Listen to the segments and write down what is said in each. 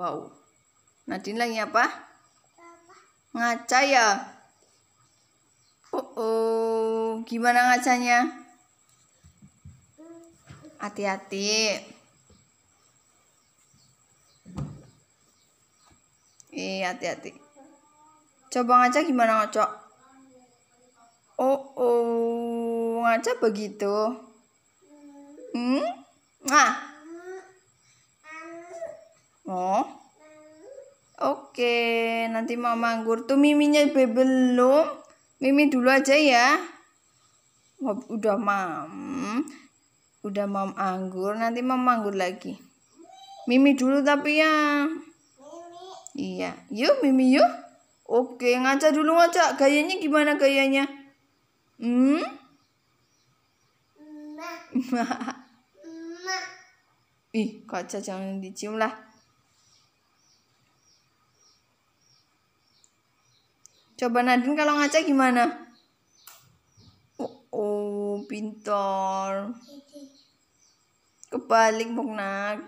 Wow. nanti lagi apa? Ngaca ya. Oh, oh. gimana ngacanya? Hati-hati. Eh, hati-hati. Coba ngaca gimana ngaco? Oh, oh, ngaca begitu. Hmm? Oke, nanti mau manggur Tuh miminya belum. Mimi dulu aja ya. Udah mam. Udah mam anggur, nanti mau manggur lagi. Mimi dulu tapi ya. Mimi. Iya. Yuk Mimi yuk. Oke, ngaca dulu ngaca. Gayanya gimana gayanya? Hmm? Ma. Ma. Ih, kaca jangan dicium lah. Coba Nadine kalau ngaca gimana? Oh, oh pintar. Kebalik Boknak.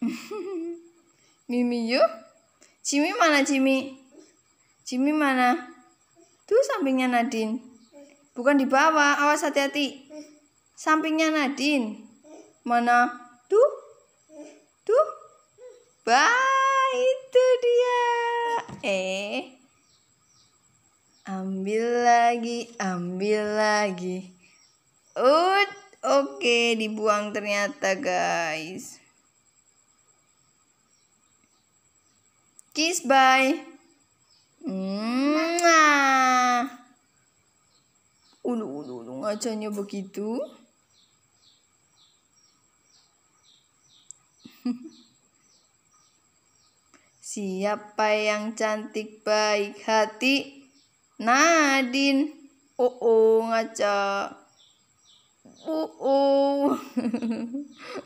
Mimi yuk. Cimi mana Cimi? Cimi mana? Tuh sampingnya Nadine. Bukan di bawah, awas hati-hati. Sampingnya Nadine. Mana? Tuh. Tuh. ba, itu dia. Eh. Ambil lagi, ambil lagi. Ut, oke, dibuang ternyata, guys. Kiss, bye. Mwah. Ulu, ulu, ulu, ngacanya begitu. Siapa yang cantik baik hati? Nadin. Oh, uh-uh, oh ngaca. Oh, oh.